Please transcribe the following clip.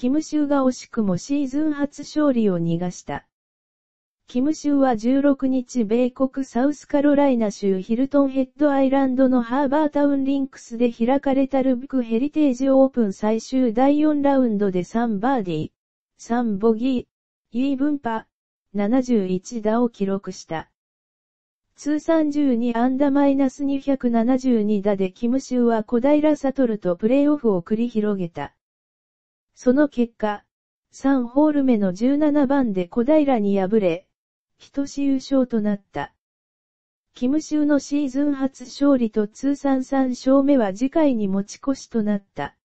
キムシューが惜しくもシーズン初勝利を逃がした。キム州は16日米国サウスカロライナ州ヒルトンヘッドアイランドのハーバータウンリンクスで開かれたルブクヘリテージオープン最終第4ラウンドで3バーディー、3ボギー、イーブンパ、71打を記録した。通算12アンダマイナス272打でキム州は小平悟とプレーオフを繰り広げた。その結果、3ホール目の17番で小平に敗れ、一試優勝となった。キムシュのシーズン初勝利と通算3勝目は次回に持ち越しとなった。